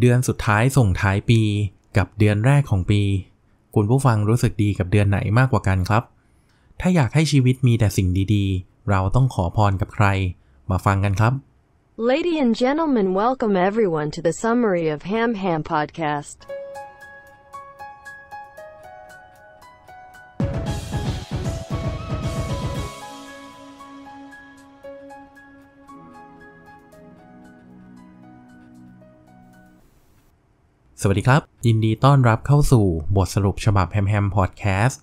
เดือนสุดท้ายส่งท้ายปีกับเดือนแรกของปี คุณผู้ฟังรู้สึกดีกับเดือนไหนมากกว่ากันครับ ถ้าอยากให้ชีวิตมีแต่สิ่งดีๆ เราต้องขอพรกับใคร มาฟังกันครับ l a d i e s and gentlemen welcome everyone to the summary of Ham Ham podcast สวัสดีครับ ยินดีต้อนรับเข้าสู่บทสรุปฉบับแฮมแฮมพอดแคสต์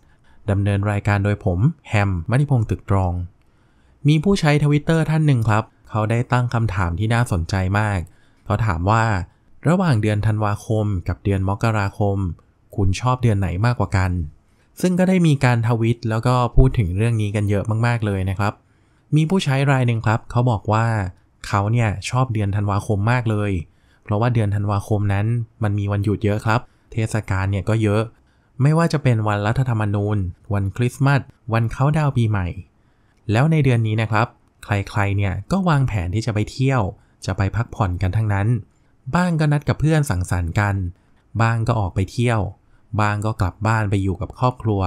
ดำเนินรายการโดยผม แฮมมณิพงศ์ตึกตรอง มีผู้ใช้ทวิตเตอร์ท่านหนึ่งครับ เขาได้ตั้งคำถามที่น่าสนใจมากเขาถามว่า ระหว่างเดือนธันวาคมกับเดือนมกราคม คุณชอบเดือนไหนมากกว่ากัน ซึ่งก็ได้มีการทวิตแล้วก็พูดถึงเรื่องนี้กันเยอะมาก ๆเลยนะครับ มีผู้ใช้รายหนึ่งครับ เขาบอกว่าเขาเนี่ยชอบเดือนธันวาคมมากเลยเเพราะว่าเดือนธันวาคมนั้นมันมีวันหยุดเยอะครับ เทศกาลเนี่ยก็เยอะ ไม่ว่าจะเป็นวันรัฐธรรมนูญ วันคริสต์มาส วันเข้าดาวปีใหม่ แล้วในเดือนนี้นะครับ ใครๆ เนี่ยก็วางแผนที่จะไปเที่ยว จะไปพักผ่อนกันทั้งนั้น บ้างก็นัดกับเพื่อนสังสรรค์กัน บ้างก็ออกไปเที่ยว บ้างก็กลับบ้านไปอยู่กับครอบครัว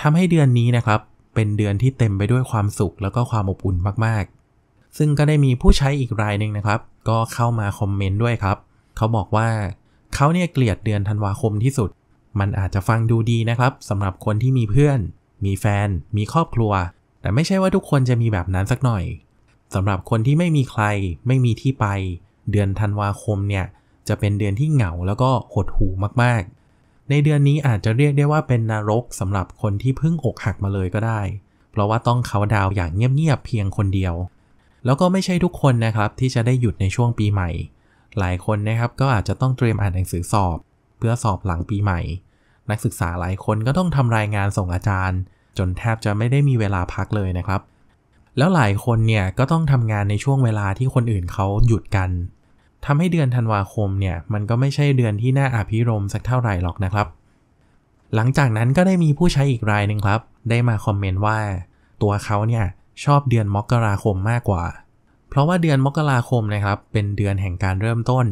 ทำให้เดือนนี้นะครับ เป็นเดือนที่เต็มไปด้วยความสุขแล้วก็ความอบอุ่นมากๆซึ่งก็ได้มีผู้ใช้อีกรายหนึ่งนะครับ ก็เข้ามาคอมเมนต์ด้วยครับ เขาบอกว่าเขาเนี่ย เกลียดเดือนธันวาคมที่สุด มันอาจจะฟังดูดีนะครับสำหรับคนที่มีเพื่อน มีแฟน มีครอบครัว แต่ไม่ใช่ว่าทุกคนจะมีแบบนั้นสักหน่อยสำหรับคนที่ไม่มีใคร ไม่มีที่ไป เดือนธันวาคมเนี่ยจะเป็นเดือนที่เหงาแล้วก็หดหู่มาก ๆ ในเดือนนี้อาจจะเรียกได้ว่าเป็นนรกสำหรับคนที่เพิ่งอกหักมาเลยก็ได้ เพราะว่าต้องเขาดาวอย่างเงียบ ๆ เพียงคนเดียวแล้วก็ไม่ใช่ทุกคนนะครับที่จะได้หยุดในช่วงปีใหม่ หลายคนนะครับก็อาจจะต้องเตรียมอ่านหนังสือสอบ เพื่อสอบหลังปีใหม่ นักศึกษาหลายคนก็ต้องทำรายงานส่งอาจารย์ จนแทบจะไม่ได้มีเวลาพักเลยนะครับ แล้วหลายคนเนี่ยก็ต้องทำงานในช่วงเวลาที่คนอื่นเขาหยุดกัน ทำให้เดือนธันวาคมเนี่ย มันก็ไม่ใช่เดือนที่น่าอภิรมสักเท่าไหร่หรอกนะครับ หลังจากนั้นก็ได้มีผู้ใช้อีกรายหนึ่งครับ ได้มาคอมเมนต์ว่าตัวเขาเนี่ยชอบเดือนมกราคมมากกว่า เพราะว่าเดือนมกราคมนะครับ เป็นเดือนแห่งการเริ่มต้น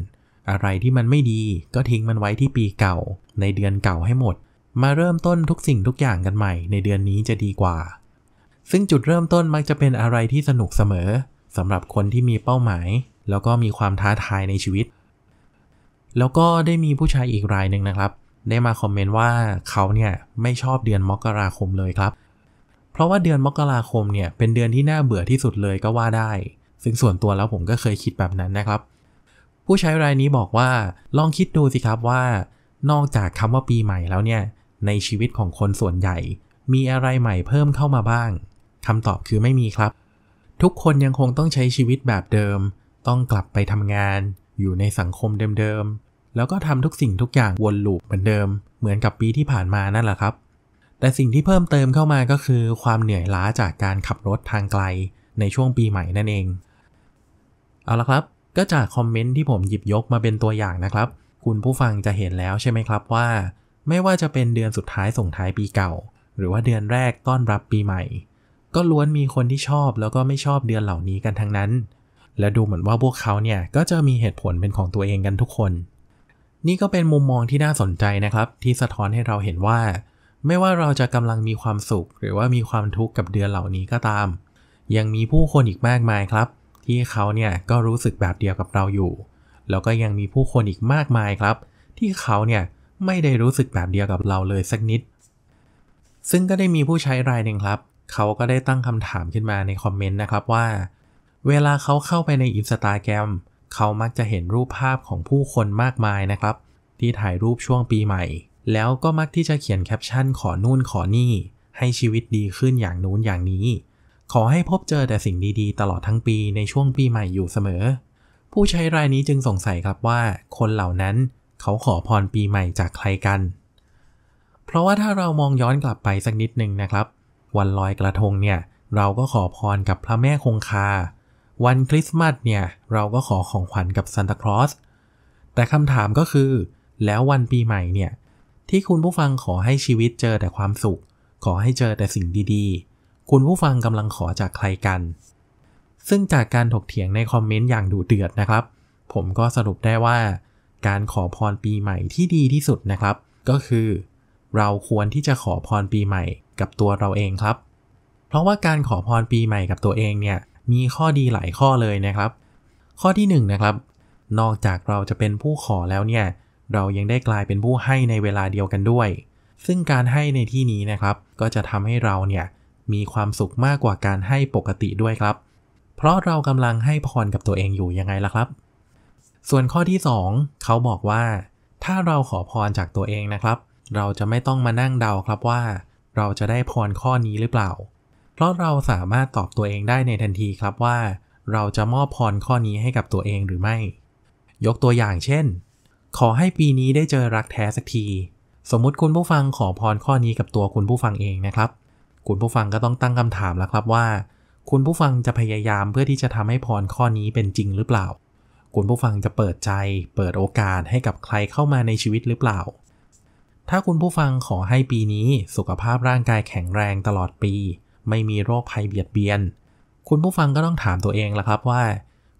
อะไรที่มันไม่ดีก็ทิ้งมันไว้ที่ปีเก่าในเดือนเก่าให้หมด มาเริ่มต้นทุกสิ่งทุกอย่างกันใหม่ในเดือนนี้จะดีกว่า ซึ่งจุดเริ่มต้นมักจะเป็นอะไรที่สนุกเสมอสำหรับคนที่มีเป้าหมาย แล้วก็มีความท้าทายในชีวิต แล้วก็ได้มีผู้ชายอีกรายหนึ่งนะครับ ได้มาคอมเมนต์ว่าเขาเนี่ยไม่ชอบเดือนมกราคมเลยครับเเพราะว่าเดือนมกราคมเนี่ยเป็นเดือนที่น่าเบื่อที่สุดเลยก็ว่าได้ ซึ่งส่วนตัวแล้วผมก็เคยคิดแบบนั้นนะครับ ผู้ใช้รายนี้บอกว่าลองคิดดูสิครับว่า นอกจากคำว่าปีใหม่แล้วเนี่ย ในชีวิตของคนส่วนใหญ่ มีอะไรใหม่เพิ่มเข้ามาบ้างคำตอบคือไม่มีครับ ทุกคนยังคงต้องใช้ชีวิตแบบเดิม ต้องกลับไปทำงาน อยู่ในสังคมเดิมๆแล้วก็ทำทุกสิ่งทุกอย่างวนลูปเหมือนเดิม เหมือนกับปีที่ผ่านมานั่นแหละครับแต่สิ่งที่เพิ่มเติมเข้ามาก็คือ ความเหนื่อยล้าจากการขับรถทางไกลในช่วงปีใหม่นั่นเอง เอาละครับ ก็จากคอมเมนต์ที่ผมหยิบยกมาเป็นตัวอย่างนะครับ คุณผู้ฟังจะเห็นแล้วใช่ไหมครับว่า ไม่ว่าจะเป็นเดือนสุดท้ายส่งท้ายปีเก่า หรือว่าเดือนแรกต้อนรับปีใหม่ ก็ล้วนมีคนที่ชอบแล้วก็ไม่ชอบเดือนเหล่านี้กันทั้งนั้น และดูเหมือนว่าพวกเขาเนี่ยก็จะมีเหตุผลเป็นของตัวเองกันทุกคน นี่ก็เป็นมุมมองที่น่าสนใจนะครับ ที่สะท้อนให้เราเห็นว่าไม่ว่าเราจะกำลังมีความสุข หรือว่ามีความทุกข์กับเดือนเหล่านี้ก็ตาม ยังมีผู้คนอีกมากมายครับ ที่เขาเนี่ยก็รู้สึกแบบเดียวกับเราอยู่ แล้วก็ยังมีผู้คนอีกมากมายครับ ที่เขาเนี่ยไม่ได้รู้สึกแบบเดียวกับเราเลยสักนิด ซึ่งก็ได้มีผู้ใช้รายหนึ่งครับ เขาก็ได้ตั้งคำถามขึ้นมาในคอมเมนต์นะครับว่าเวลาเขาเข้าไปในอินสตาแกรมเขามักจะเห็นรูปภาพของผู้คนมากมายนะครับที่ถ่ายรูปช่วงปีใหม่แล้วก็มักที่จะเขียนแคปชั่นขอนู่นขอนี่ ให้ชีวิตดีขึ้นอย่างนู้นอย่างนี้ ขอให้พบเจอแต่สิ่งดีๆ ตลอดทั้งปีในช่วงปีใหม่อยู่เสมอ ผู้ใช้รายนี้จึงสงสัยครับว่าคนเหล่านั้นเขาขอพรปีใหม่จากใครกัน เพราะว่าถ้าเรามองย้อนกลับไปสักนิดหนึ่งนะครับ วันลอยกระทงเนี่ย เราก็ขอพรกับพระแม่คงคา วันคริสต์มาสเนี่ยเราก็ขอของขวัญกับซานตาคลอส แต่คำถามก็คือ แล้ววันปีใหม่เนี่ยที่คุณผู้ฟังขอให้ชีวิตเจอแต่ความสุข ขอให้เจอแต่สิ่งดี ๆ คุณผู้ฟังกำลังขอจากใครกัน ซึ่งจากการถกเถียงในคอมเมนต์อย่างดุเดือดนะครับ ผมก็สรุปได้ว่า การขอพรปีใหม่ที่ดีที่สุดนะครับ ก็คือ เราควรที่จะขอพรปีใหม่กับตัวเราเองครับ เพราะว่าการขอพรปีใหม่กับตัวเองเนี่ยมีข้อดีหลายข้อเลยนะครับ ข้อที่1นนะครับนอกจากเราจะเป็นผู้ขอแล้วเนี่ยเรายังได้กลายเป็นผู้ให้ในเวลาเดียวกันด้วย ซึ่งการให้ในที่นี้นะครับ ก็จะทำให้เราเนี่ยมีความสุขมากกว่าการให้ปกติด้วยครับ เพราะเรากำลังให้พรกับตัวเองอยู่ยังไงล่ะครับ ส่วนข้อที่ 2 เขาบอกว่า ถ้าเราขอพรจากตัวเองนะครับ เราจะไม่ต้องมานั่งเดาครับว่า เราจะได้พรข้อนี้หรือเปล่า เพราะเราสามารถตอบตัวเองได้ในทันทีครับว่า เราจะมอบพรข้อนี้ให้กับตัวเองหรือไม่ ยกตัวอย่างเช่นขอให้ปีนี้ได้เจอรักแท้สักที สมมุติคุณผู้ฟังขอพรข้อนี้กับตัวคุณผู้ฟังเองนะครับ คุณผู้ฟังก็ต้องตั้งคำถามแล้วครับว่า คุณผู้ฟังจะพยายามเพื่อที่จะทำให้พรข้อนี้เป็นจริงหรือเปล่า คุณผู้ฟังจะเปิดใจ เปิดโอกาสให้กับใครเข้ามาในชีวิตหรือเปล่า ถ้าคุณผู้ฟังขอให้ปีนี้สุขภาพร่างกายแข็งแรงตลอดปี ไม่มีโรคภัยเบียดเบียน คุณผู้ฟังก็ต้องถามตัวเองแล้วครับ ว่า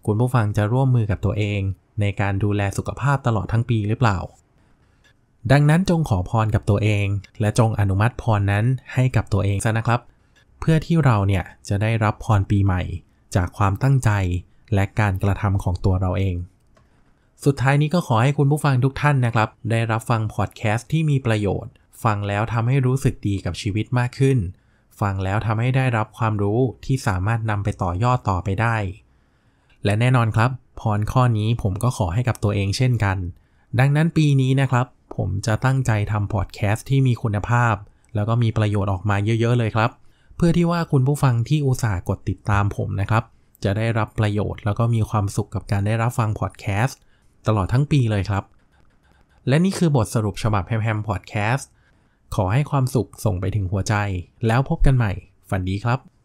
คุณผู้ฟังจะร่วมมือกับตัวเองในการดูแลสุขภาพตลอดทั้งปีหรือเปล่า ดังนั้นจงขอพรกับตัวเอง และจงอนุมัติพรนั้นให้กับตัวเองซะนะครับ เพื่อที่เราเนี่ย จะได้รับพรปีใหม่ จากความตั้งใจและการกระทำของตัวเราเอง สุดท้ายนี้ก็ขอให้คุณผู้ฟังทุกท่านนะครับ ได้รับฟังพอดแคสต์ที่มีประโยชน์ ฟังแล้วทำให้รู้สึกดีกับชีวิตมากขึ้น ฟังแล้วทำให้ได้รับความรู้ที่สามารถนำไปต่อยอดต่อไปได้ และแน่นอนครับพรข้อนี้ผมก็ขอให้กับตัวเองเช่นกัน ดังนั้นปีนี้นะครับ ผมจะตั้งใจทำพอดแคสต์ที่มีคุณภาพ แล้วก็มีประโยชน์ออกมาเยอะ ๆเลยครับ เพื่อที่ว่าคุณผู้ฟังที่อุตส่าห์กดติดตามผมนะครับ จะได้รับประโยชน์แล้วก็มีความสุขกับการได้รับฟังพอดแคสต์ตลอดทั้งปีเลยครับ และนี่คือบทสรุปฉบับแฮมมพอดแคสต์ขอให้ความสุขส่งไปถึงหัวใจ แล้วพบกันใหม่ ฝันดีครับ